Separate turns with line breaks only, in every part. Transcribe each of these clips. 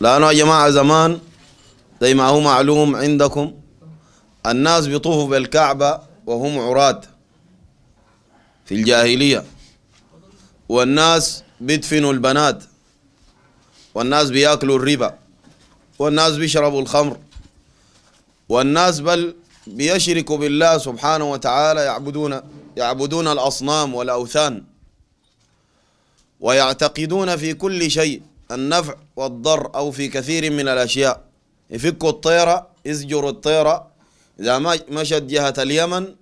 لأنه يا جماعة زمان زي ما هو معلوم عندكم الناس بيطوفوا بالكعبة وهم عراة في الجاهلية والناس بيدفنوا البنات والناس بياكلوا الربا والناس بيشربوا الخمر والناس بل بيشركوا بالله سبحانه وتعالى يعبدون يعبدون الأصنام والأوثان ويعتقدون في كل شيء النفع والضر أو في كثير من الأشياء يفكوا الطيرة يزجر الطيرة إذا ما مشت جهة اليمن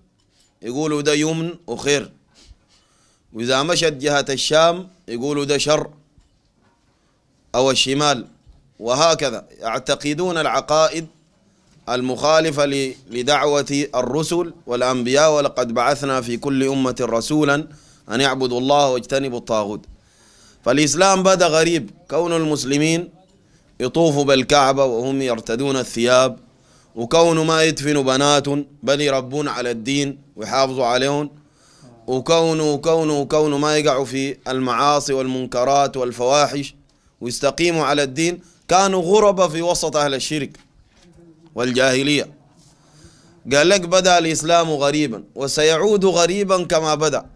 يقولوا ده يمن وخير وإذا مشت جهة الشام يقولوا ده شر أو الشمال وهكذا يعتقدون العقائد المخالفة لدعوة الرسل والأنبياء ولقد بعثنا في كل أمة رسولا أن يعبدوا الله واجتنبوا الطاغوت فالإسلام بدأ غريب كون المسلمين يطوفوا بالكعبة وهم يرتدون الثياب وكون ما يدفنوا بنات بل يربون على الدين ويحافظوا عليهم وكونوا وكونوا وكونوا ما يقعوا في المعاصي والمنكرات والفواحش ويستقيموا على الدين كانوا غربة في وسط أهل الشرك والجاهلية قال لك بدأ الإسلام غريبا وسيعود غريبا كما بدأ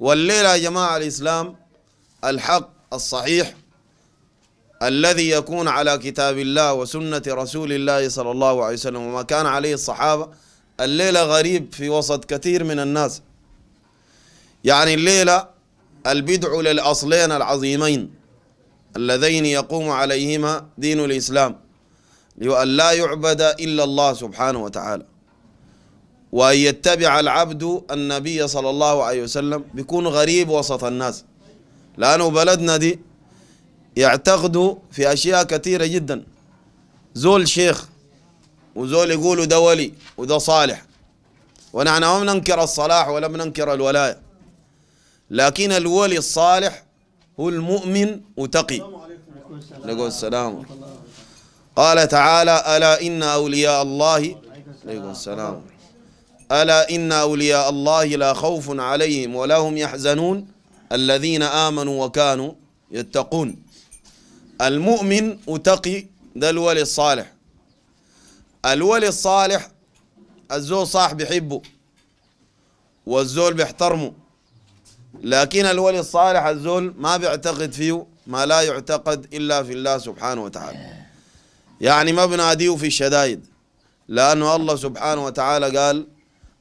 والليلة يا جماعة الإسلام الحق الصحيح الذي يكون على كتاب الله وسنة رسول الله صلى الله عليه وسلم وما كان عليه الصحابة الليلة غريب في وسط كثير من الناس يعني الليلة البدع للأصلين العظيمين اللذين يقوم عليهما دين الإسلام لأن لا يعبد إلا الله سبحانه وتعالى وأن يتبع العبد النبي صلى الله عليه وسلم بيكون غريب وسط الناس لأنه بلدنا دي يعتقدوا في أشياء كثيرة جدا زول شيخ وزول يقولوا ده ولي وده صالح ونحن ما بننكر الصلاح ولا بننكر الولاية لكن الولي الصالح هو المؤمن وتقي نقول السلام قال تعالى ألا إن أولياء الله عليكم السلام ألا إن أولياء الله لا خوف عليهم ولا هم يحزنون الذين آمنوا وكانوا يتقون المؤمن أتقي ذا الولي الصالح الولي الصالح الزول صاح بيحبه والزول بيحترمه لكن الولي الصالح الزول ما بيعتقد فيه ما لا يعتقد إلا في الله سبحانه وتعالى يعني ما بناديه في الشدائد لأنه الله سبحانه وتعالى قال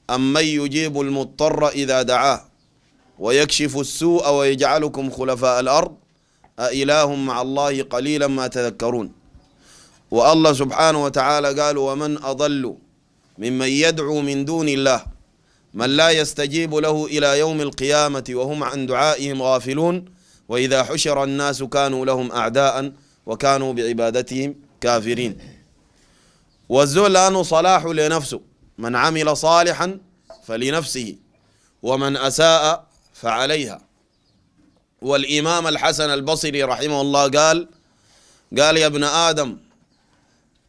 أمن يجيب المضطر إذا دعاه ويكشف السوء ويجعلكم خلفاء الأرض أإله مع الله قليلا ما تذكرون والله سبحانه وتعالى قال ومن أضل ممن يدعو من دون الله من لا يستجيب له إلى يوم القيامة وهم عن دعائهم غافلون وإذا حشر الناس كانوا لهم أعداء وكانوا بعبادتهم كافرين والزول لأنه صلاح لنفسه من عمل صالحا فلنفسه ومن أساء فعليها والإمام الحسن البصري رحمه الله قال قال يا ابن آدم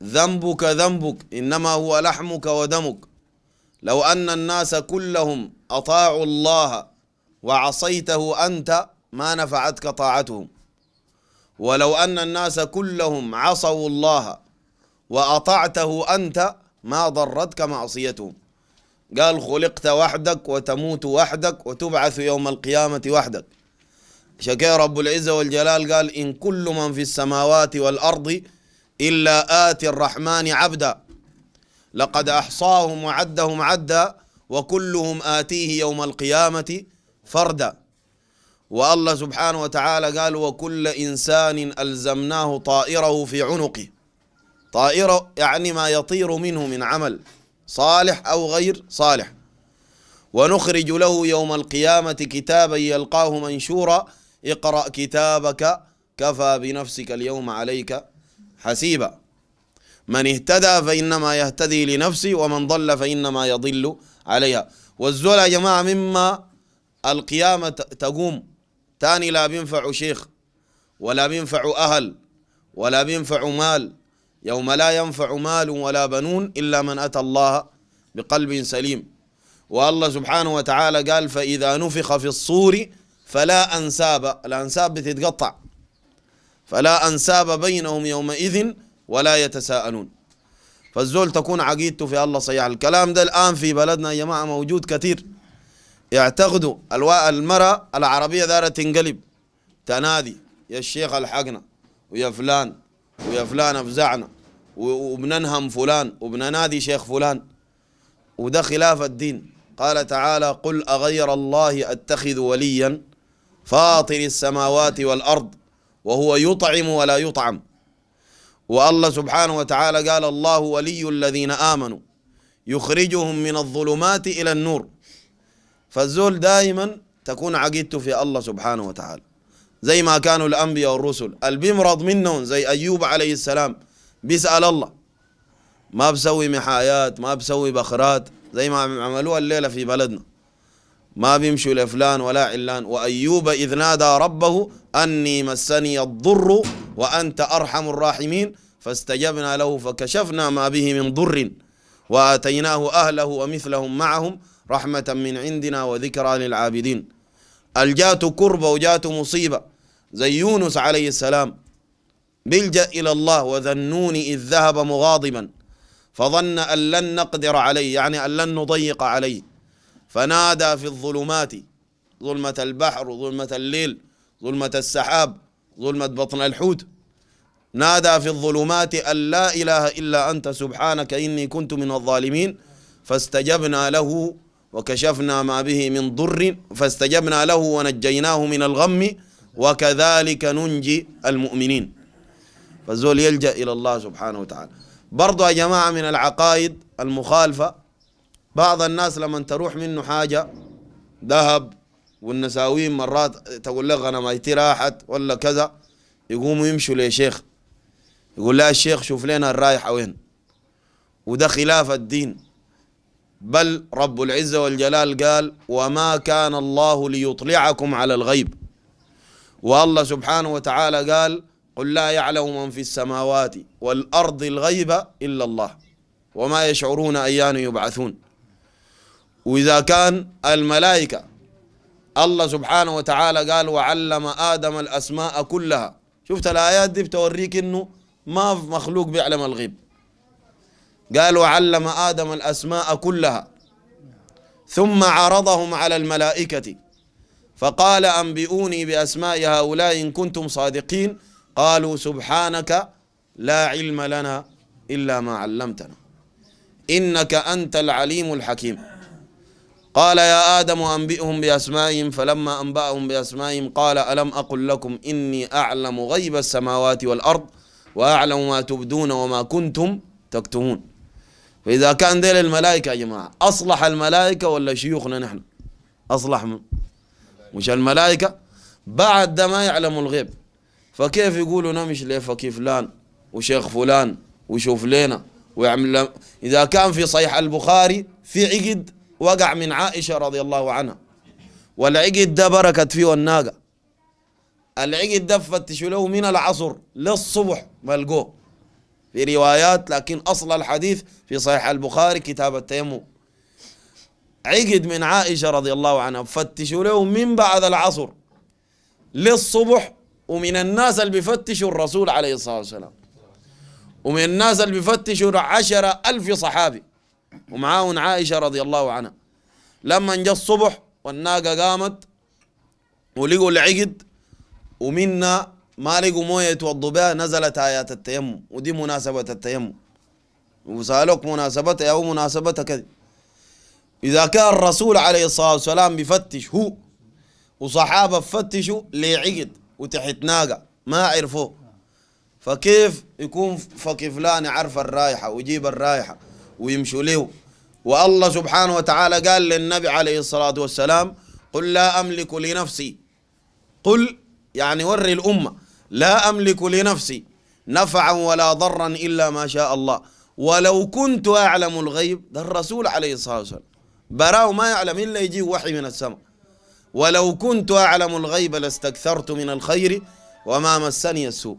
ذنبك ذنبك إنما هو لحمك ودمك لو أن الناس كلهم أطاعوا الله وعصيته أنت ما نفعتك طاعتهم ولو أن الناس كلهم عصوا الله وأطعته أنت ما ضرتك معصيتهم قال خلقت وحدك وتموت وحدك وتبعث يوم القيامة وحدك شكي رب العزة والجلال قال إن كل من في السماوات والأرض إلا آتي الرحمن عبدا لقد أحصاهم وعدهم عدا وكلهم آتيه يوم القيامة فردا والله سبحانه وتعالى قال وكل إنسان ألزمناه طائره في عنقه طائره يعني ما يطير منه من عمل صالح أو غير صالح ونخرج له يوم القيامة كتابا يلقاه منشورا اقرأ كتابك كفى بنفسك اليوم عليك حسيبا من اهتدى فإنما يهتدي لنفسه ومن ضل فإنما يضل عليها والزول يا جماعة مما القيامة تقوم تاني لا بينفع شيخ ولا بينفع أهل ولا بينفع مال يوم لا ينفع مال ولا بنون إلا من أتى الله بقلب سليم والله سبحانه وتعالى قال فإذا نفخ في الصور فلا أنساب الأنساب بتتقطع فلا أنساب بينهم يومئذ ولا يتساءلون فالزول تكون عقيدته في الله صيح الكلام ده الآن في بلدنا يا جماعة موجود كثير يعتقدوا المرأة العربية دارت تنقلب تنادي يا الشيخ الحقنا ويا فلان ويا فلان افزعنا وبننهم فلان وبننادي شيخ فلان وده خلاف الدين قال تعالى قل أغير الله أتخذ وليا فاطر السماوات والأرض وهو يطعم ولا يطعم والله سبحانه وتعالى قال الله ولي الذين آمنوا يخرجهم من الظلمات إلى النور فالزول دائما تكون عقيدته في الله سبحانه وتعالى زي ما كانوا الأنبياء والرسل البيمرض منهم زي أيوب عليه السلام بيسأل الله ما بسوي محايات ما بسوي بخرات زي ما عملوها الليلة في بلدنا ما بيمشوا لفلان ولا علان وأيوب إذ نادى ربه أني مسني الضر وأنت أرحم الراحمين فاستجبنا له فكشفنا ما به من ضر وآتيناه أهله ومثلهم معهم رحمة من عندنا وذكرى للعابدين الجات كربة وجات مصيبة زي يونس عليه السلام بلجأ إلى الله وذنوني إذ ذهب مغاضبا فظن أن لن نقدر عليه يعني أن لن نضيق عليه فنادى في الظلمات ظلمة البحر ظلمة الليل ظلمة السحاب ظلمة بطن الحوت نادى في الظلمات أن لا إله إلا أنت سبحانك إني كنت من الظالمين فاستجبنا له وكشفنا ما به من ضر فاستجبنا له ونجيناه من الغم وكذلك ننجي المؤمنين فالزول يلجأ إلى الله سبحانه وتعالى برضو يا جماعة من العقائد المخالفة بعض الناس لما تروح منه حاجة ذهب والنساوين مرات تقول لك أنا ما راحت ولا كذا يقوموا يمشوا لشيخ يقول لا الشيخ شوف لنا الرايحة وين وده خلاف الدين بل رب العزة والجلال قال وما كان الله ليطلعكم على الغيب والله سبحانه وتعالى قال قل لا يعلم من في السماوات والأرض الغيب إلا الله وما يشعرون أيان يبعثون وإذا كان الملائكة الله سبحانه وتعالى قال وعلم آدم الأسماء كلها شفت الآيات دي بتوريك إنه ما في مخلوق بيعلم الغيب قال وعلم آدم الأسماء كلها ثم عرضهم على الملائكة فقال أنبئوني بأسماء هؤلاء إن كنتم صادقين قالوا سبحانك لا علم لنا إلا ما علمتنا إنك أنت العليم الحكيم قال يا آدم أنبئهم بأسمائهم فلما أنبأهم بأسمائهم قال ألم أقل لكم إني أعلم غيب السماوات والأرض وأعلم ما تبدون وما كنتم تكتمون فإذا كان ديل الملائكة يا جماعة أصلح الملائكة ولا شيوخنا نحن أصلح من مش الملائكة بعد ما يعلموا الغيب فكيف يقولوا نمشي لفكي فلان وشيخ فلان وشوف لنا ويعمل إذا كان في صيح البخاري في عقد وقع من عائشة رضي الله عنها والعقد ده بركت فيه الناقة العقد ده فتشوا له من العصر للصبح ملقوه في روايات لكن أصل الحديث في صحيح البخاري كتاب التيمم عقد من عائشة رضي الله عنها فتشوا له من بعد العصر للصبح ومن الناس اللي بيفتشوا الرسول عليه الصلاة والسلام ومن الناس اللي بيفتشوا عشرة ألف صحابي ومعاهم عائشة رضي الله عنها لما جاء الصبح والناقة قامت ولقوا العقد ومنا ما لقوا موية يتوضوا بها نزلت آيات التيمم ودي مناسبة التيمم وسألوك مناسبتها أو مناسبة كذا إذا كان الرسول عليه الصلاة والسلام بفتش هو وصحابة فتشوا لعقد وتحت ناقة ما عرفوه فكيف يكون فكفلان عرف الرائحة ويجيب الرائحة ويمشوا له والله سبحانه وتعالى قال للنبي عليه الصلاة والسلام قل لا أملك لنفسي قل يعني وري الأمة لا أملك لنفسي نفعا ولا ضرا إلا ما شاء الله ولو كنت أعلم الغيب ده الرسول عليه الصلاة والسلام براه ما يعلم إلا يجي وحي من السماء ولو كنت أعلم الغيب لاستكثرت من الخير وما مسني السوء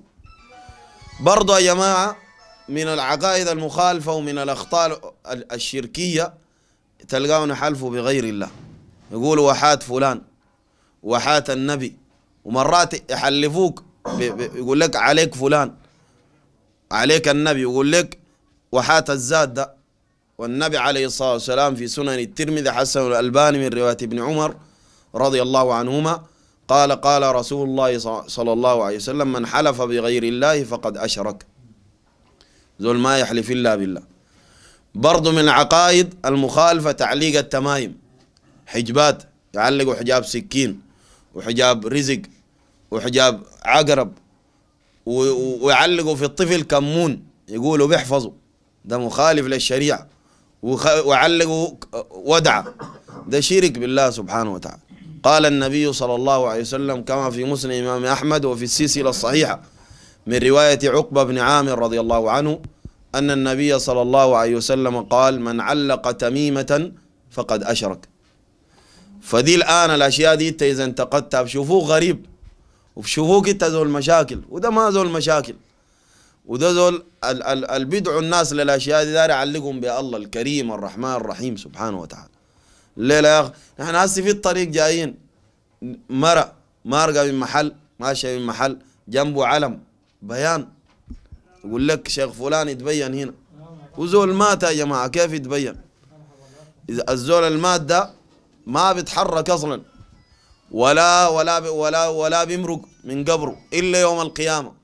برضو يا جماعة من العقائد المخالفة ومن الأخطاء الشركية تلقاهم حلفوا بغير الله يقولوا وحات فلان وحات النبي ومرات يحلفوك يقول لك عليك فلان عليك النبي يقول لك وحات الزاد ده والنبي عليه الصلاة والسلام في سنن الترمذي حسن الألباني من رواية ابن عمر رضي الله عنهما قال قال رسول الله صلى الله عليه وسلم من حلف بغير الله فقد أشرك ذول ما يحلف إلا بالله برضو من العقائد المخالفة تعليق التمايم حجبات يعلقوا حجاب سكين وحجاب رزق وحجاب عقرب ويعلقوا في الطفل كمون يقولوا بيحفظوا ده مخالف للشريعة وعلقوا ودعة ده شرك بالله سبحانه وتعالى قال النبي صلى الله عليه وسلم كما في مسلم إمام أحمد وفي السلسلة الصحيحة من رواية عقبة بن عامر رضي الله عنه أن النبي صلى الله عليه وسلم قال من علق تميمة فقد أشرك فدي الآن الأشياء دي إذا انتقدتها بشوفوه غريب وبشوفوك أنت ذو المشاكل وده ما ذو المشاكل وده زول ال ال بيدعوا الناس للاشياء دي داري يعلقهم بالله الكريم الرحمن الرحيم سبحانه وتعالى الليله يا اخي احنا هسه في الطريق جايين مرة مارقه من محل ماشيه من محل جنبه علم بيان يقول لك شيخ فلان يتبين هنا وزول مات يا جماعه كيف يتبين؟ اذا الزول المات ده ما بيتحرك اصلا ولا ولا ولا ولا بيمرق من قبره الا يوم القيامه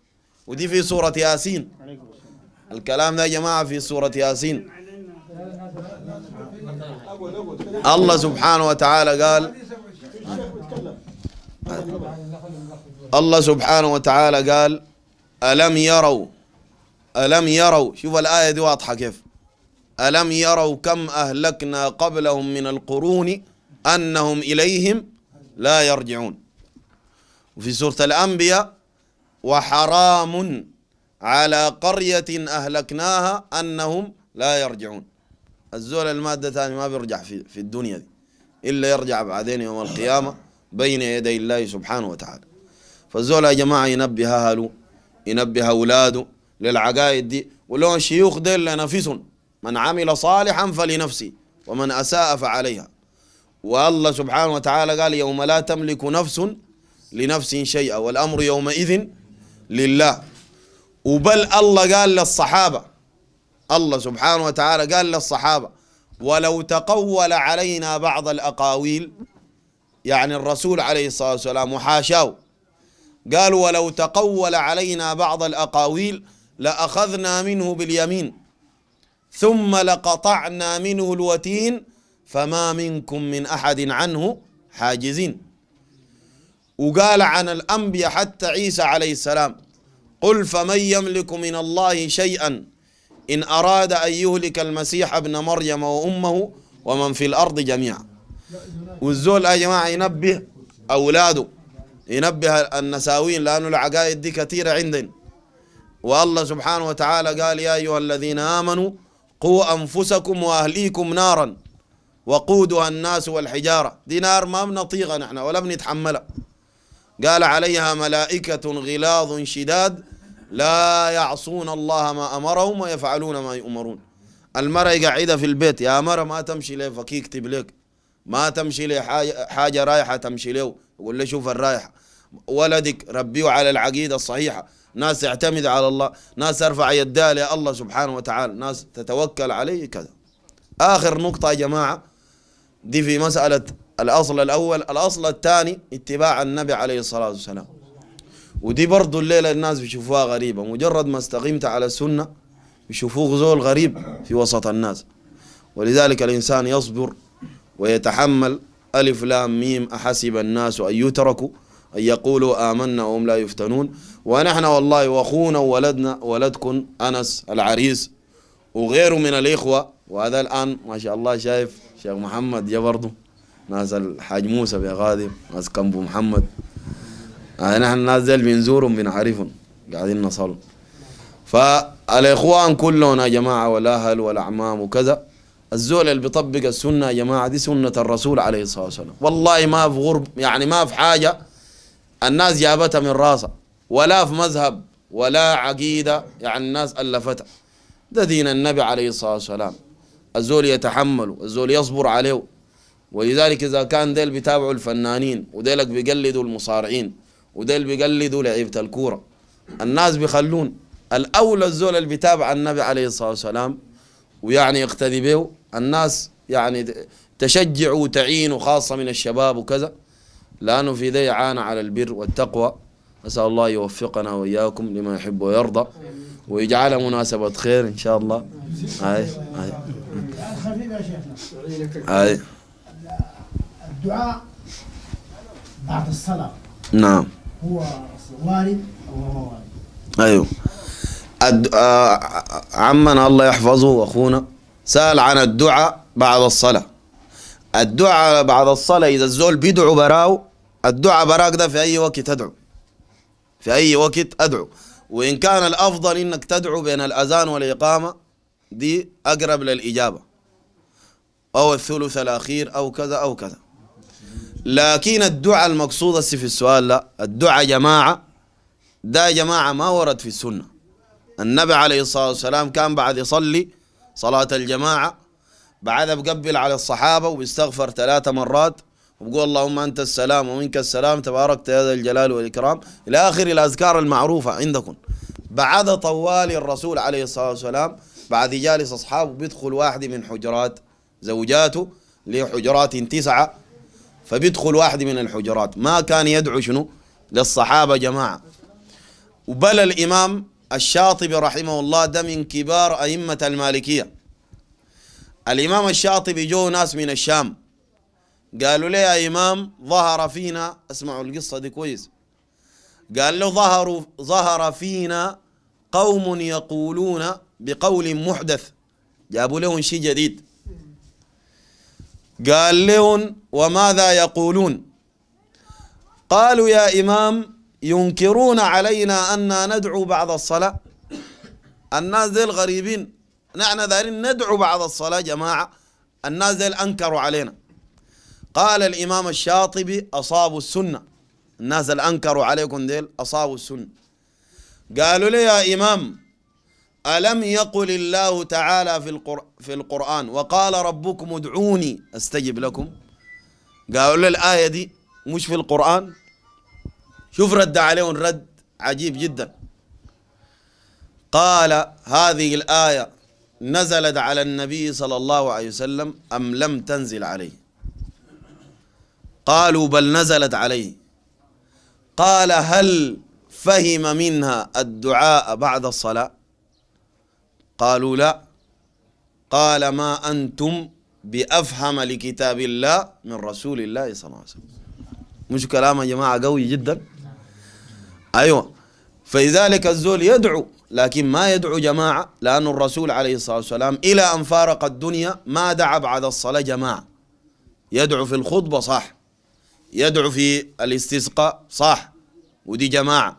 ودي في سورة ياسين الكلام ده يا جماعة في سورة ياسين الله سبحانه وتعالى قال الله سبحانه وتعالى قال ألم يروا ألم يروا شوف الآية دي واضحة كيف ألم يروا كم أهلكنا قبلهم من القرون أنهم إليهم لا يرجعون وفي سورة الأنبياء وحرام على قرية أهلكناها أنهم لا يرجعون الزول المادة ثاني ما بيرجع في, في الدنيا دي إلا يرجع بعدين يوم القيامة بين يدي الله سبحانه وتعالى فالزول يا جماعة ينبه أهله ينبه أولاده للعقائد دي ولو الشيوخ ديل لنفسهم من عمل صالحا فلنفسه ومن أساء فعليها والله سبحانه وتعالى قال يوم لا تملك نفس لنفس شيئا والأمر يومئذ لله وبل الله قال للصحابة الله سبحانه وتعالى قال للصحابة ولو تقول علينا بعض الأقاويل يعني الرسول عليه الصلاة والسلام وحاشاه قال ولو تقول علينا بعض الأقاويل لأخذنا منه باليمين ثم لقطعنا منه الوتين فما منكم من أحد عنه حاجزين وقال عن الأنبياء حتى عيسى عليه السلام قل فمن يملك من الله شيئا إن أراد أن يهلك المسيح ابن مريم وأمه ومن في الأرض جميعا والزول يا جماعة ينبه أولاده ينبه النساوين لأن العقائد دي كثيرة عندهم والله سبحانه وتعالى قال يا أيها الذين آمنوا قوا أنفسكم وأهليكم نارا وقودها الناس والحجارة دي نار ما بنطيقها نحن ولا بنتحملها قال عليها ملائكة غلاظ شداد لا يعصون الله ما أمرهم ويفعلون ما يؤمرون المرأة قاعدة في البيت يا مرأة ما تمشي ليه فكي يكتب لك ما تمشي لي حاجة, رايحة تمشي له يقول له شوف الرايحة ولدك ربيه على العقيدة الصحيحة ناس يعتمد على الله ناس يرفع يدها لله سبحانه وتعالى ناس تتوكل عليه كذا آخر نقطة يا جماعة دي في مسألة الأصل الأول الأصل الثاني اتباع النبي عليه الصلاة والسلام ودي برضه الليلة الناس بيشوفوها غريبة مجرد ما استقيمت على السنة بيشوفوك زول غريب في وسط الناس ولذلك الإنسان يصبر ويتحمل ألف لام ميم أحسب الناس أن يتركوا أن يقولوا آمنا وهم لا يفتنون ونحن والله وأخونا وولدنا ولدكم أنس العريس وغيره من الإخوة وهذا الآن ما شاء الله شايف شيخ محمد يا برضه ناس الحاج موسى بغادي ناس كمبو محمد يعني نحن الناس ديل بنزورهم بنعرفهم قاعدين نصلوا فالاخوان كلهم يا جماعه والاهل والاعمام وكذا الزول اللي بيطبق السنه يا جماعه دي سنه الرسول عليه الصلاه والسلام والله ما في غرب يعني ما في حاجه الناس جابتها من راسها ولا في مذهب ولا عقيده يعني الناس الفتها ده دين النبي عليه الصلاه والسلام الزول يتحمله الزول يصبر عليه ولذلك إذا كان ديل بيتابعوا الفنانين وديلك بيقلدوا المصارعين وديل بيقلدوا لعيبة الكورة الناس بيخلون الأولى الزول اللي بيتابع النبي عليه الصلاة والسلام ويعني يقتدي به الناس يعني تشجعوا وتعينوا خاصه من الشباب وكذا لأنه في ذي عانى على البر والتقوى أسأل الله يوفقنا وإياكم لما يحب ويرضى ويجعلها مناسبة خير إن شاء الله اي اي, أي. الدعاء بعد الصلاة نعم هو وارد أو هو وارد أيوه الد... آ... آه، عمنا الله يحفظه أخونا سأل عن الدعاء بعد الصلاة الدعاء بعد الصلاة إذا الزول بيدعو براو الدعاء براك ده في أي وقت أدعو في أي وقت أدعو وإن كان الأفضل إنك تدعو بين الأذان والإقامة دي أقرب للإجابة أو الثلث الأخير أو كذا أو كذا لكن الدعاء المقصود في السؤال لا الدعاء جماعة ده جماعة ما ورد في السنة النبي عليه الصلاة والسلام كان بعد يصلي صلاة الجماعة بعدها بقبل على الصحابة وبيستغفر ثلاثة مرات وبقول اللهم أنت السلام ومنك السلام تبارك يا ذا الجلال والإكرام إلى آخر الأذكار المعروفة عندكم بعد طوال الرسول عليه الصلاة والسلام بعد جالس أصحابه بيدخل واحد من حجرات زوجاته لحجرات تسعة فبيدخل واحد من الحجرات ما كان يدعو شنو للصحابة جماعة وبل الإمام الشاطبي رحمه الله ده من كبار أئمة المالكية الإمام الشاطبي جو ناس من الشام قالوا لي يا إمام ظهر فينا اسمعوا القصة دي كويس قال له ظهروا ظهر فينا قوم يقولون بقول محدث جابوا لهم شيء جديد قال لهم وماذا يقولون قالوا يا إمام ينكرون علينا أننا ندعو بعد الصلاة الناس ذي الغريبين نحن ذالين ندعو بعد الصلاة جماعة الناس ذي أنكروا علينا قال الإمام الشاطبي أصابوا السنة الناس الأنكروا عليكم ذيل أصابوا السنة قالوا لي يا إمام ألم يقل الله تعالى في, القر... في القرآن وقال ربكم ادعوني أستجب لكم قالوا له الآية دي مش في القرآن شوف رد عليهم رد عجيب جدا قال هذه الآية نزلت على النبي صلى الله عليه وسلم أم لم تنزل عليه قالوا بل نزلت عليه قال هل فهم منها الدعاء بعد الصلاة قالوا لا قال ما أنتم بأفهم لكتاب الله من رسول الله صلى الله عليه وسلم مش كلام يا جماعة قوي جدا أيوة فلذلك الزول يدعو لكن ما يدعو جماعة لأن الرسول عليه الصلاة والسلام إلى أن فارق الدنيا ما دعا بعد الصلاة جماعة يدعو في الخطبة صح يدعو في الاستسقاء صح ودي جماعة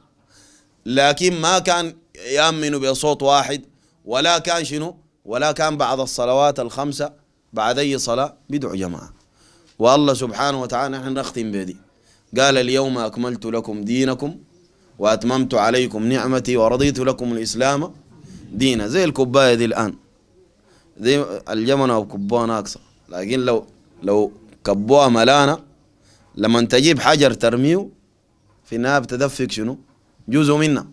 لكن ما كان يأمن بصوت واحد ولا كان شنو ولا كان بعد الصلوات الخمسة بعد أي صلاة بدعو جماعة والله سبحانه وتعالى نحن نختم بدي قال اليوم أكملت لكم دينكم وأتممت عليكم نعمتي ورضيت لكم الإسلام دينا زي الكباية دي الآن زي الجمنة وكبوها ناقصة لكن لو لو كبوها ملانة لما تجيب حجر ترميه في النهاية بتدفق شنو جزء منا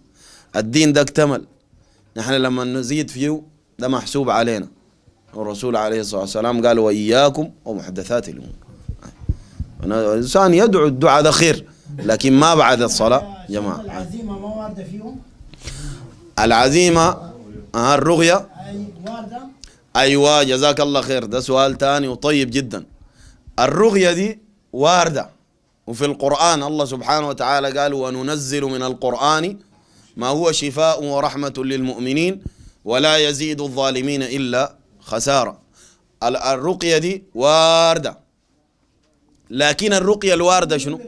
الدين ده اكتمل نحن لما نزيد فيه ده محسوب علينا الرسول عليه الصلاة والسلام قال وإياكم ومحدثات الأمور الإنسان يدعو الدعاء ده خير لكن ما بعد الصلاة جماعة العزيمة ما واردة فيهم العزيمة آه الرغية أيوة جزاك الله خير ده سؤال ثاني وطيب جدا الرغية دي واردة وفي القرآن الله سبحانه وتعالى قال وننزل من القرآن ما هو شفاء ورحمة للمؤمنين ولا يزيد الظالمين إلا خسارة الرقية دي واردة لكن الرقية الواردة شنو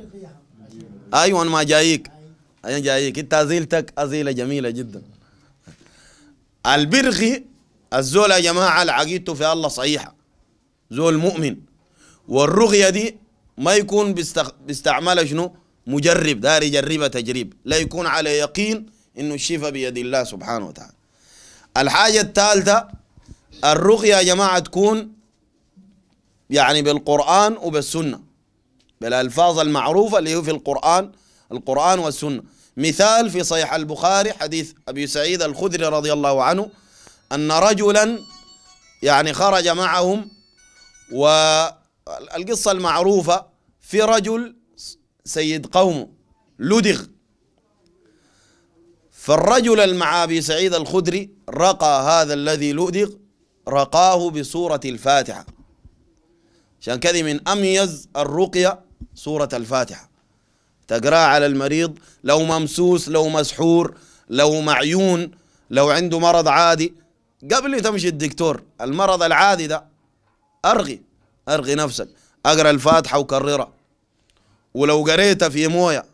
أيوة ما جايك أنا جايك أنت أزيلتك أزيلة جميلة جدا البرغي الزول يا جماعة العقيدة في الله صحيحة زول مؤمن والرقية دي ما يكون بيستعملها شنو مجرب داري يجربها تجريب لا يكون على يقين إنه الشفاء بيد الله سبحانه وتعالى الحاجة الثالثة الرقية يا جماعة تكون يعني بالقرآن وبالسنة بالألفاظ المعروفة اللي هو في القرآن القرآن والسنة مثال في صحيح البخاري حديث أبي سعيد الخدري رضي الله عنه أن رجلا يعني خرج معهم والقصة المعروفة في رجل سيد قومه لدغ فالرجل المعابي سعيد الخدري رقى هذا الذي لؤدق رقاه بسورة الفاتحة عشان كذا من أميز الرقية سورة الفاتحة تقرأ على المريض لو ممسوس لو مسحور لو معيون لو عنده مرض عادي قبل تمشي الدكتور المرض العادي ده أرغي أرغي نفسك أقرأ الفاتحة وكررها ولو قريتها في موية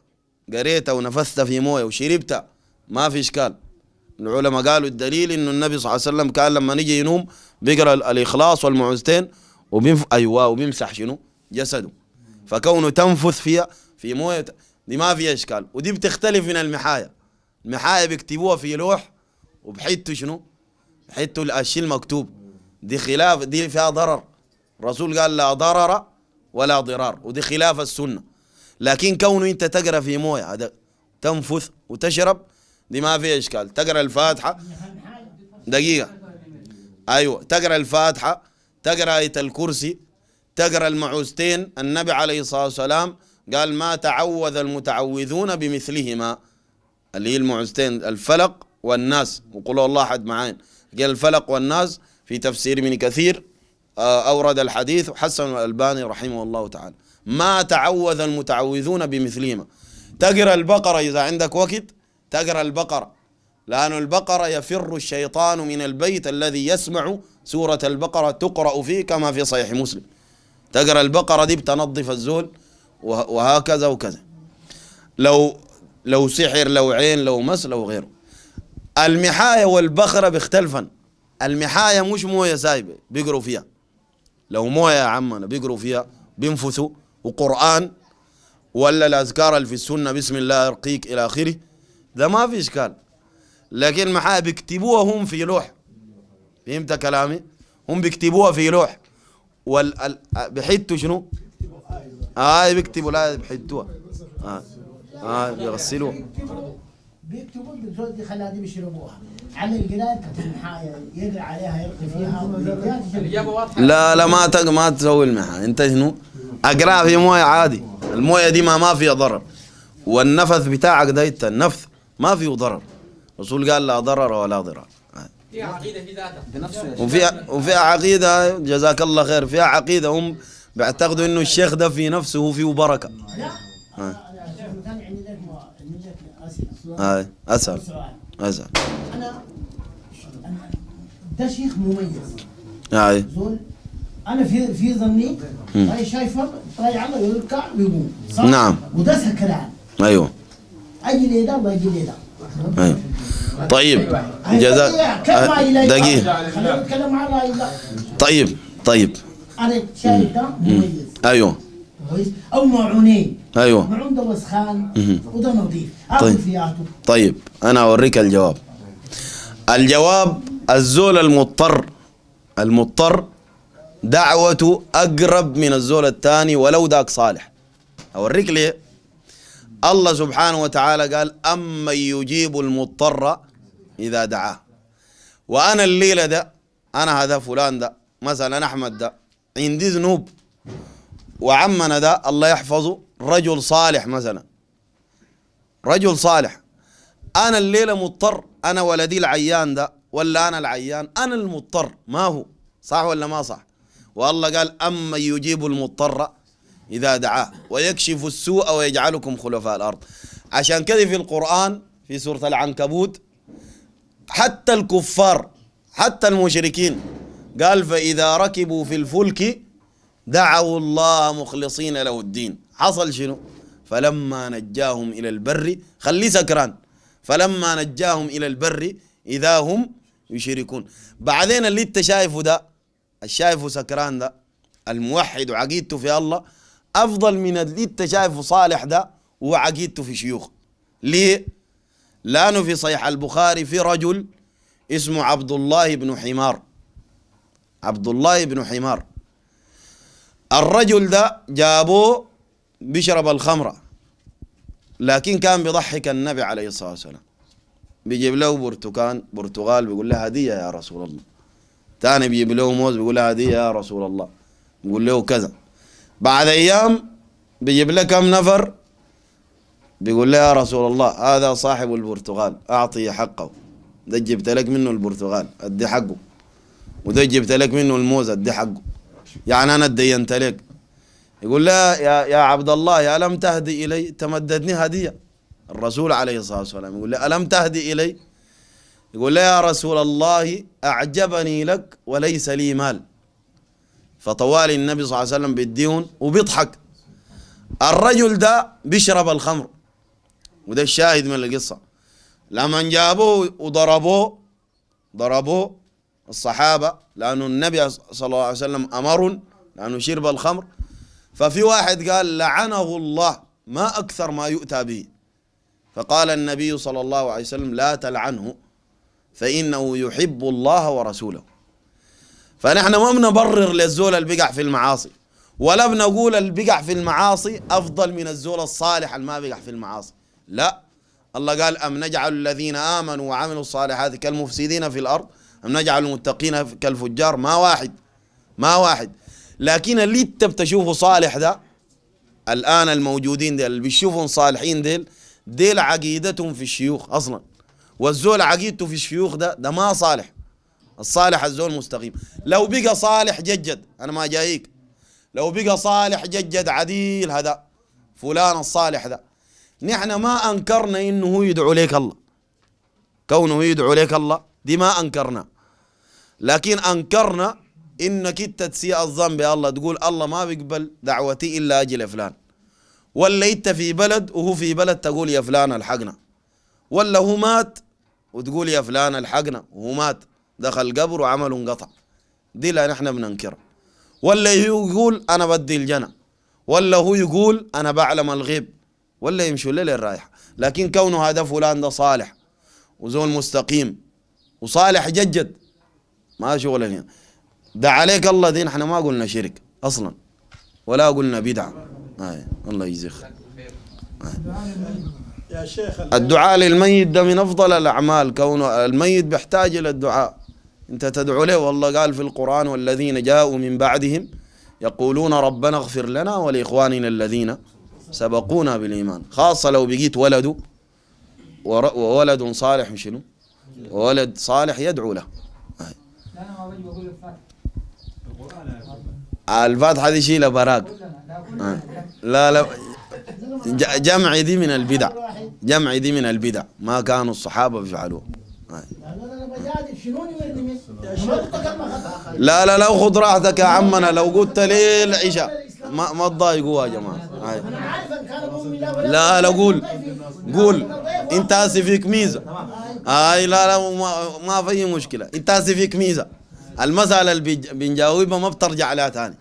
قريتها ونفثت في موية وشربتها ما في إشكال العلماء قالوا الدليل انه النبي صلى الله عليه وسلم كان لما نجي ينوم بيقرا الاخلاص والمعوذتين وبينف... ايوه وبيمسح شنو؟ جسده فكونه تنفث فيها في مويه دي ما فيها اشكال ودي بتختلف من المحايا المحايا بيكتبوها في لوح وبحيثوا شنو؟ بحيثوا الشيء المكتوب دي خلاف دي فيها ضرر الرسول قال لا ضرر ولا ضرار ودي خلاف السنه لكن كونه انت تقرا في مويه هذا تنفث وتشرب دي ما فيها اشكال تقرا الفاتحه دقيقه ايوه تقرا الفاتحه تقرا ايه الكرسي تقرا المعوذتين النبي عليه الصلاه والسلام قال ما تعوذ المتعوذون بمثلهما اللي هي المعوذتين الفلق والناس وقولوا الله احد معين قال الفلق والناس في تفسير من كثير آه، اورد الحديث وحسن الالباني رحمه الله تعالى ما تعوذ المتعوذون بمثلهما تقرا البقره اذا عندك وقت تقرأ البقرة لأن البقرة يفر الشيطان من البيت الذي يسمع سورة البقرة تقرأ فيه كما في صحيح مسلم تقرأ البقرة دي بتنظف الزول وهكذا وكذا لو لو سحر لو عين لو مس لو غيره المحاية والبخرة بيختلفن المحاية مش موية سايبة بيقروا فيها لو موية يا عمنا بيقروا فيها بينفثوا وقرآن ولا الأذكار اللي في السنة بسم الله ارقيك إلى آخره ده ما في إشكال لكن المحا بيكتبوها هم في لوح فهمت كلامي هم بيكتبوها في لوح وال بحتوا شنو آه بيكتبوا لا بحتوها آه. اه بيغسلوها بيكتبوا الزول دي خلاها دي بيشربوها على يقرا عليها يلقي فيها الاجابه واضحه لا لا ما تق ما تسوي المحا انت شنو اقراها في مويه عادي المويه دي ما ما فيها ضرر والنفث بتاعك ده انت النفث ما فيه ضرر الرسول قال لا ضرر ولا ضرار في عقيده كذا وفي وفي عقيده جزاك الله خير فيها عقيده هم بيعتقدوا انه الشيخ ده في نفسه فيه بركه هاي اسال اسال انا ده شيخ مميز هاي انا في في ظني هاي شايفه طالع عمل يقول كعب ويقوم نعم وده سكران ايوه أجليدا
طيب, طيب. جزاك
آه، دقيقة طيب طيب أنا أيوه او معونين ايوه معون ده وسخان وده نظيف طيب طيب انا اوريك الجواب الجواب الزول المضطر المضطر دعوته اقرب من الزول الثاني ولو ذاك صالح اوريك ليه الله سبحانه وتعالى قال أما يجيب المضطر إذا دعاه وأنا الليلة ده أنا هذا فلان ده مثلا أحمد ده عندي ذنوب وعمنا ده الله يحفظه رجل صالح مثلا رجل صالح أنا الليلة مضطر أنا ولدي العيان ده ولا أنا العيان أنا المضطر ما هو صح ولا ما صح والله قال أما يجيب المضطر إذا دعاه ويكشف السوء ويجعلكم خلفاء الأرض عشان كده في القرآن في سورة العنكبوت حتى الكفار حتى المشركين قال فإذا ركبوا في الفلك دعوا الله مخلصين له الدين حصل شنو فلما نجاهم إلى البر خليه سكران فلما نجاهم إلى البر إذا هم يشركون بعدين اللي انت شايفه ده الشايفه سكران ده الموحد وعقيدته في الله افضل من اللي انت شايفه صالح ده وعقيدته في شيوخ ليه؟ لانه في صحيح البخاري في رجل اسمه عبد الله بن حمار عبد الله بن حمار الرجل ده جابوه بيشرب الخمره لكن كان بيضحك النبي عليه الصلاه والسلام بيجيب له برتقال برتقال بيقول له هديه يا رسول الله ثاني بيجيب له موز بيقول له هديه يا رسول الله بيقول له كذا بعد أيام بيجيب له كم نفر بيقول له يا رسول الله هذا صاحب البرتقال أعطي حقه ده جبت لك منه البرتقال أدي حقه وده جبت لك منه الموز أدي حقه يعني أنا ادينت لك يقول لا يا يا عبد الله يا لم تهدي الي تمددني هديه الرسول عليه الصلاه والسلام يقول لا الم تهدي الي يقول لا يا رسول الله اعجبني لك وليس لي مال فطوال النبي صلى الله عليه وسلم بيديهم وبيضحك الرجل ده بيشرب الخمر وده الشاهد من القصة لما جابوه وضربوه ضربوه الصحابة لأنه النبي صلى الله عليه وسلم أمر لأنه شرب الخمر ففي واحد قال لعنه الله ما أكثر ما يؤتى به فقال النبي صلى الله عليه وسلم لا تلعنه فإنه يحب الله ورسوله فنحن ما بنبرر للزول اللي في المعاصي ولا بنقول اللي في المعاصي افضل من الزول الصالح اللي ما بقع في المعاصي لا الله قال ام نجعل الذين امنوا وعملوا الصالحات كالمفسدين في الارض ام نجعل المتقين كالفجار ما واحد ما واحد لكن اللي انت بتشوفه صالح ده الان الموجودين ديل اللي بيشوفهم صالحين ديل ديل عقيدتهم في الشيوخ اصلا والزول عقيدته في الشيوخ ده ده ما صالح الصالح الزول مستقيم لو بقى صالح ججد انا ما جايك لو بقى صالح ججد عديل هذا فلان الصالح ذا نحن ما انكرنا انه هو يدعو لك الله كونه يدعو لك الله دي ما انكرنا لكن انكرنا انك انت تسيء الظن بالله تقول الله ما بيقبل دعوتي الا اجل فلان ولا انت في بلد وهو في بلد تقول يا فلان الحقنا ولا هو مات وتقول يا فلان الحقنا وهو مات دخل قبر وعمل انقطع دي لا نحن بننكرها ولا هو يقول انا بدي الجنة ولا هو يقول انا بعلم الغيب ولا يمشوا ليل الرايحة لكن كونه هذا فلان ده صالح وزول مستقيم وصالح ججد ما شغل هنا ده عليك الله دين احنا ما قلنا شرك اصلا ولا قلنا بدعة آه. الله يجزيك خير الدعاء للميت ده من افضل الاعمال كونه الميت بيحتاج الى الدعاء انت تدعو له والله قال في القرآن والذين جاءوا من بعدهم يقولون ربنا اغفر لنا ولإخواننا الذين سبقونا بالإيمان خاصة لو بقيت ولده وولد صالح شنو وولد صالح يدعو له الفاتحة دي شيء براك لا لا جمعي دي من البدع جمعي دي من البدع ما كانوا الصحابة يفعلوه لا لا لا خذ راحتك يا عمنا لو قلت لي العشاء ما ما تضايقوا يا جماعه هاي. لا لا قول قول انت اسف فيك ميزه هاي لا لا ما, ما في مشكله انت اسف فيك ميزه المساله اللي بنجاوبها ما بترجع لها ثاني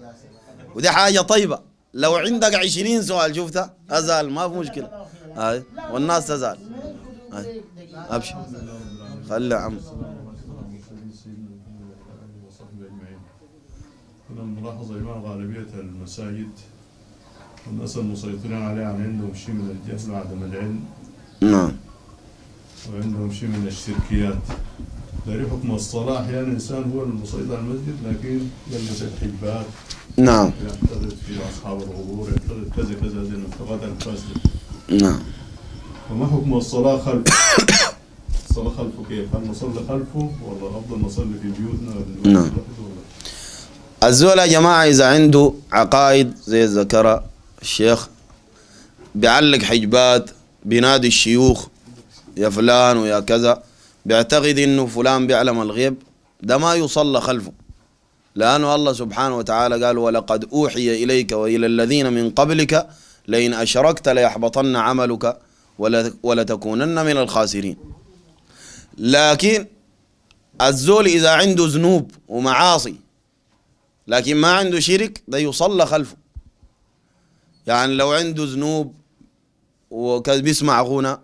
ودي حاجه طيبه لو عندك 20 سؤال شفتها ازال ما في مشكله هاي والناس تزال ابشر خلى عم أنا ملاحظة إمام غالبية المساجد الناس المسيطرين عليها يعني عندهم شيء من الجهل وعدم العلم نعم وعندهم شيء من الشركيات داري حكم الصلاة أحيانا يعني الإنسان هو المسيطر على المسجد لكن يلبس الحجبات نعم يعتقد في أصحاب الغبور يعتقد كذا كذا هذه المعتقدات الفاسدة نعم فما حكم الصلاة خلف الصلاة خلفه كيف؟ هل نصلي خلفه ولا أفضل نصلي في بيوتنا ولا نعم الزول يا جماعة إذا عنده عقائد زي الذكرى الشيخ بيعلق حجبات بينادي الشيوخ يا فلان ويا كذا بيعتقد إنه فلان بيعلم الغيب ده ما يصلى خلفه لأنه الله سبحانه وتعالى قال ولقد أوحي إليك وإلى الذين من قبلك لئن أشركت ليحبطن عملك ولتكونن من الخاسرين لكن الزول إذا عنده ذنوب ومعاصي لكن ما عنده شرك ده يصلى خلفه يعني لو عنده ذنوب وكذا بيسمع غنى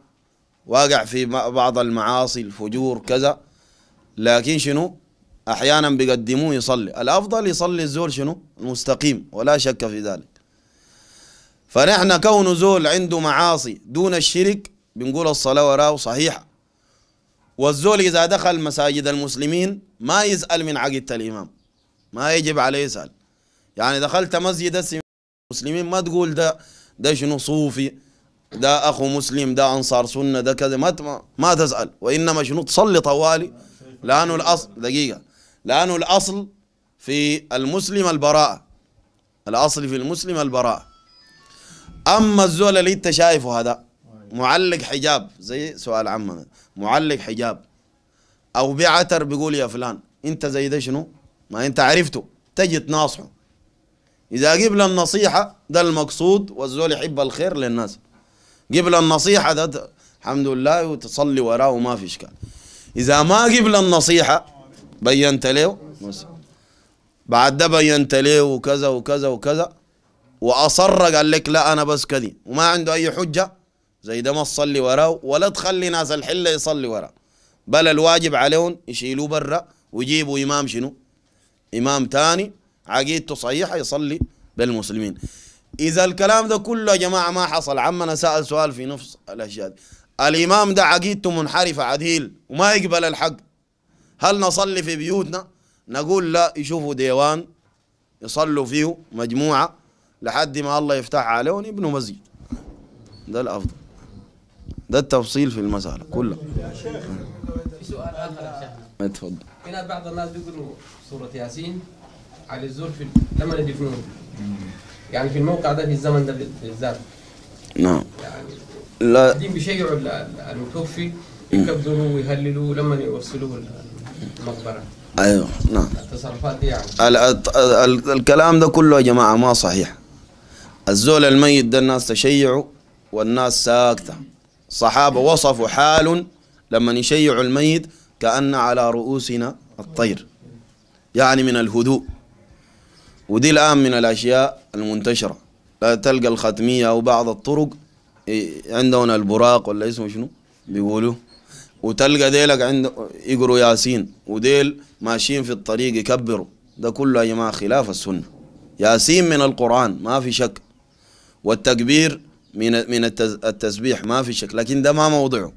واقع في بعض المعاصي الفجور كذا لكن شنو احيانا بيقدموه يصلي الافضل يصلي الزول شنو المستقيم ولا شك في ذلك فنحن كون زول عنده معاصي دون الشرك بنقول الصلاه وراه صحيحه والزول إذا دخل مساجد المسلمين ما يسأل من عقيدة الإمام ما يجب عليه يسأل يعني دخلت مسجد المسلمين ما تقول ده ده شنو صوفي ده أخو مسلم ده أنصار سنة ده كذا ما ما تسأل وإنما شنو تصلي طوالي لأنه الأصل دقيقة لأنه الأصل في المسلم البراءة الأصل في المسلم البراءة أما الزول اللي أنت شايفه هذا معلق حجاب زي سؤال عمنا معلق حجاب او بعتر بيقول يا فلان انت زي ده شنو ما انت عرفته تجي تناصحه اذا قبل النصيحه ده المقصود والزول يحب الخير للناس قبل النصيحه ده الحمد لله وتصلي وراه وما في اشكال اذا ما قبل النصيحه بينت له بعد ده بينت له وكذا وكذا وكذا واصر قال لك لا انا بس كذي وما عنده اي حجه زي ده ما تصلي وراه ولا تخلي ناس الحلة يصلي وراه بل الواجب عليهم يشيلوه برا ويجيبوا إمام شنو إمام تاني عقيدته صحيحة يصلي بالمسلمين إذا الكلام ده كله يا جماعة ما حصل عمنا سأل سؤال في نفس الأشياء دي. الإمام ده عقيدته منحرفة عديل وما يقبل الحق هل نصلي في بيوتنا نقول لا يشوفوا ديوان يصلوا فيه مجموعة لحد ما الله يفتح عليهم يبنوا مسجد ده الأفضل ده التفصيل في المسألة كلها في سؤال آخر يا شيخنا اتفضل هنا بعض الناس بيقولوا سورة ياسين على الزور في لما يدفنون يعني في الموقع ده في الزمن ده بالذات نعم يعني لا بيشيعوا المتوفي يكبروا ويهللوا لما يوصلوه المقبرة ايوه نعم التصرفات دي يعني الكلام ده كله يا جماعه ما صحيح الزول الميت ده الناس تشيعوا والناس ساكته الصحابة وصفوا حال لما يشيعوا الميت كأن على رؤوسنا الطير يعني من الهدوء ودي الآن من الأشياء المنتشرة لا تلقى الختمية أو بعض الطرق عندهم البراق ولا اسمه شنو بيقولوا وتلقى ديلك عند يقروا ياسين وديل ماشيين في الطريق يكبروا ده كله يا جماعة خلاف السنة ياسين من القرآن ما في شك والتكبير من من التسبيح ما في شك لكن ده ما موضعه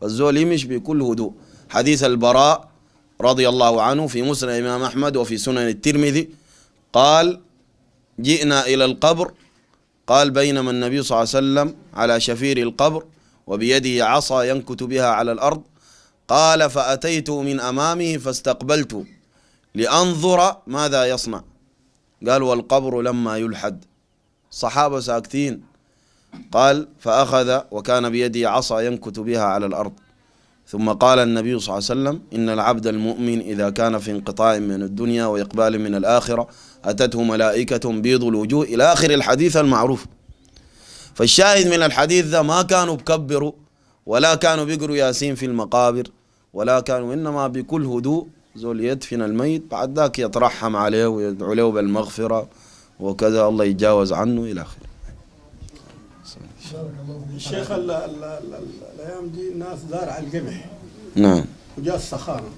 فالزول يمشي بكل هدوء حديث البراء رضي الله عنه في مسند الإمام أحمد وفي سنن الترمذي قال جئنا إلى القبر قال بينما النبي صلى الله عليه وسلم على شفير القبر وبيده عصا ينكت بها على الأرض قال فأتيت من أمامه فاستقبلت لأنظر ماذا يصنع قال والقبر لما يلحد صحابة ساكتين قال فأخذ وكان بيدي عصا ينكت بها على الأرض ثم قال النبي صلى الله عليه وسلم إن العبد المؤمن إذا كان في انقطاع من الدنيا وإقبال من الآخرة أتته ملائكة بيض الوجوه إلى آخر الحديث المعروف فالشاهد من الحديث ذا ما كانوا بكبروا ولا كانوا بيقروا ياسين في المقابر ولا كانوا إنما بكل هدوء زول يدفن الميت بعد ذاك يترحم عليه ويدعو له بالمغفرة وكذا الله يتجاوز عنه إلى آخره الشيخ الايام دي الناس زارع القمح نعم وجاء السخانه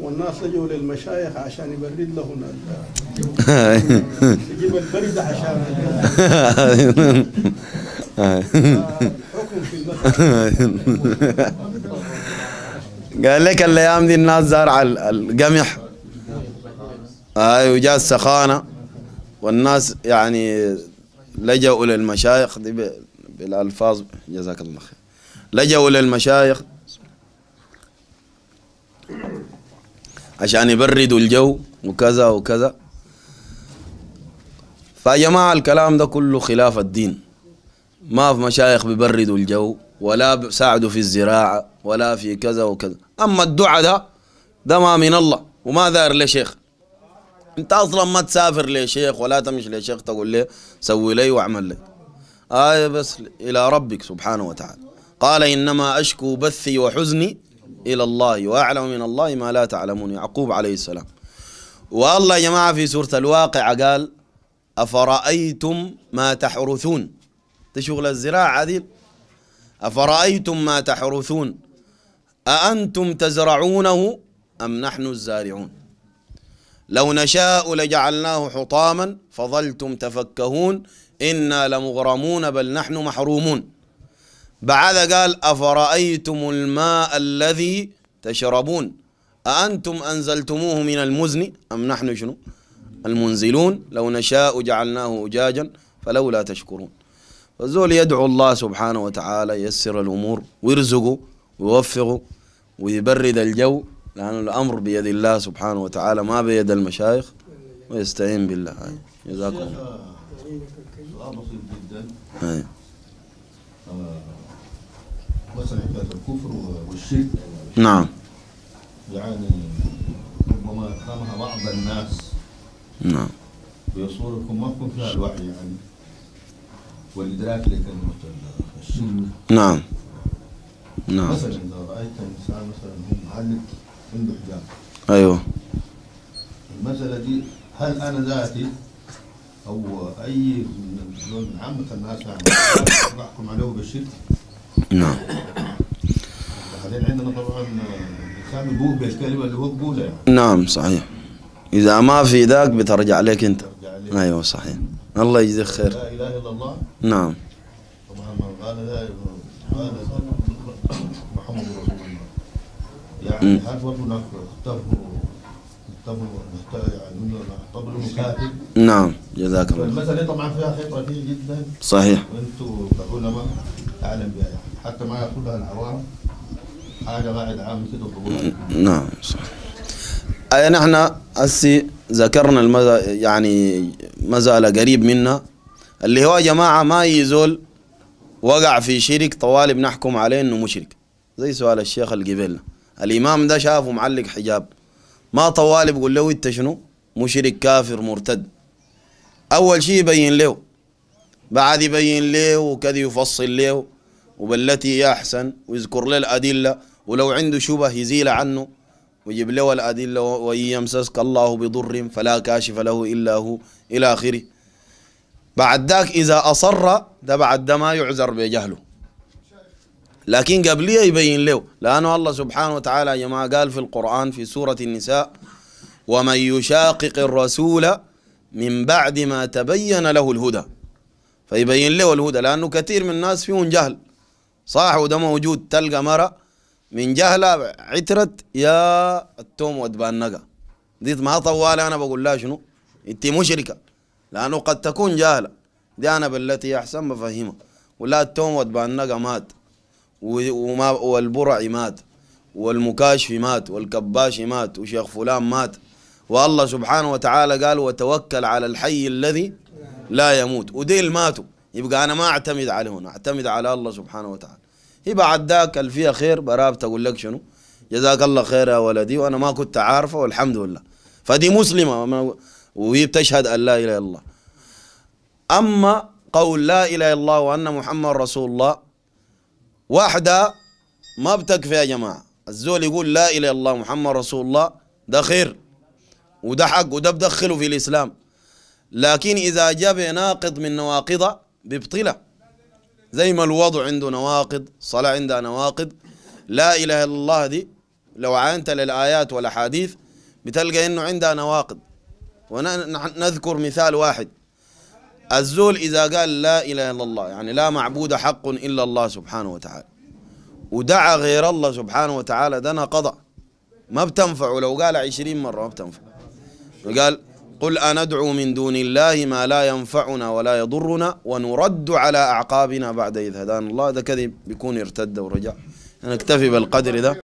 والناس اجوا للمشايخ عشان يبرد لهم يجيب البرد عشان قال لك الايام دي الناس زارع القمح اي آه، وجاء السخانه والناس يعني لجأوا للمشايخ دي بالألفاظ جزاك الله خير لجأوا للمشايخ عشان يبردوا الجو وكذا وكذا فيا جماعة الكلام ده كله خلاف الدين ما في مشايخ ببردوا الجو ولا بيساعدوا في الزراعة ولا في كذا وكذا أما الدعاء ده ده ما من الله وما ذاير لشيخ انت اصلا ما تسافر لشيخ شيخ ولا تمشي لشيخ شيخ تقول لي سوي لي واعمل لي آية بس إلى ربك سبحانه وتعالى قال إنما أشكو بثي وحزني إلى الله وأعلم من الله ما لا تعلمون يعقوب عليه السلام والله يا جماعة في سورة الواقع قال أفرأيتم ما تحرثون تشغل الزراعة هذه أفرأيتم ما تحرثون أأنتم تزرعونه أم نحن الزارعون لو نشاء لجعلناه حطاما فظلتم تفكهون إنا لمغرمون بل نحن محرومون بعد قال أفرأيتم الماء الذي تشربون أأنتم أنزلتموه من المزن أم نحن شنو المنزلون لو نشاء جعلناه أجاجا فلولا تشكرون فالزول يدعو الله سبحانه وتعالى يسر الأمور ويرزقه ويوفقه ويبرد الجو لأن الأمر بيد الله سبحانه وتعالى ما بيد المشايخ ويستعين بالله جزاكم الله سؤال بسيط جدا مسألة آه، الكفر والشرك نعم يعني ربما يفهمها بعض الناس نعم بصوركم ما تكون فيها الوعي يعني والإدراك لكلمة الشرك نعم نعم مثلا إذا رأيت إنسان مثلا هو معلق عنده حجاب ايوه المساله دي هل انا ذاتي او اي من عامه الناس يعني بحكم عليه بالشرك نعم بعدين عندنا طبعا الانسان يقول بالكلمه اللي هو بيقولها يعني نعم صحيح اذا ما في ذاك بترجع عليك انت ايوه صحيح الله يجزيك خير لا اله الا الله نعم طبعا من قال لا قال يعني هل برضه نختبر يعني نختبر مكاتب نعم جزاك الله المسألة طبعا فيها خطرة كبيره جدا صحيح وانتم كعلماء اعلم بها يعني حتى ما يقولها العوام حاجة بعد عام كده نعم صحيح أي نحن هسي ذكرنا المز... يعني مسألة قريب منا اللي هو جماعة ما يزول وقع في شرك طوالب بنحكم عليه انه مشرك زي سؤال الشيخ قبلنا الإمام ده شافه معلق حجاب ما طوالي بقول له أنت شنو مشرك كافر مرتد أول شيء يبين له بعد يبين له وكذا يفصل له وبالتي هي أحسن ويذكر له الأدلة ولو عنده شبه يزيل عنه ويجيب له الأدلة وإن يمسسك الله بضر فلا كاشف له إلا هو إلى آخره بعد ذاك إذا أصر ده بعد ده ما يعذر بجهله لكن قبليه يبين له لأنه الله سبحانه وتعالى يا جماعة قال في القرآن في سورة النساء ومن يشاقق الرسول من بعد ما تبين له الهدى فيبين له الهدى لأنه كثير من الناس فيهم جهل صح وده موجود تلقى مرة من جهلة عترت يا التوم ودبانقة دي ما طوال أنا بقول لها شنو أنت مشركة لأنه قد تكون جاهلة دي أنا بالتي أحسن بفهمها ولا التوم ودبانقة مات وما والبرعي مات والمكاشفي مات والكباشي مات وشيخ فلان مات والله سبحانه وتعالى قال وتوكل على الحي الذي لا يموت وديل ماتوا يبقى أنا ما أعتمد عليهم أعتمد على الله سبحانه وتعالى يبقى عداك اللي فيها خير براب تقول لك شنو جزاك الله خير يا ولدي وأنا ما كنت عارفه والحمد لله فدي مسلمة وهي بتشهد أن لا إله إلا الله أما قول لا إله إلا الله وأن محمد رسول الله واحدة ما بتكفي يا جماعة الزول يقول لا إله إلا الله محمد رسول الله ده خير وده حق وده بدخله في الإسلام لكن إذا جاب ناقض من نواقضه ببطلة زي ما الوضع عنده نواقض صلاة عندها نواقض لا إله إلا الله دي لو عانت للآيات والأحاديث بتلقى إنه عندها نواقض ونذكر مثال واحد الزول إذا قال لا إله إلا الله يعني لا معبود حق إلا الله سبحانه وتعالى ودعا غير الله سبحانه وتعالى دنا قضى ما بتنفعه لو قال عشرين مرة ما بتنفع قال قل أندعو من دون الله ما لا ينفعنا ولا يضرنا ونرد على أعقابنا بعد إذ هدانا الله ده كذب بيكون ارتد ورجع نكتفي بالقدر ده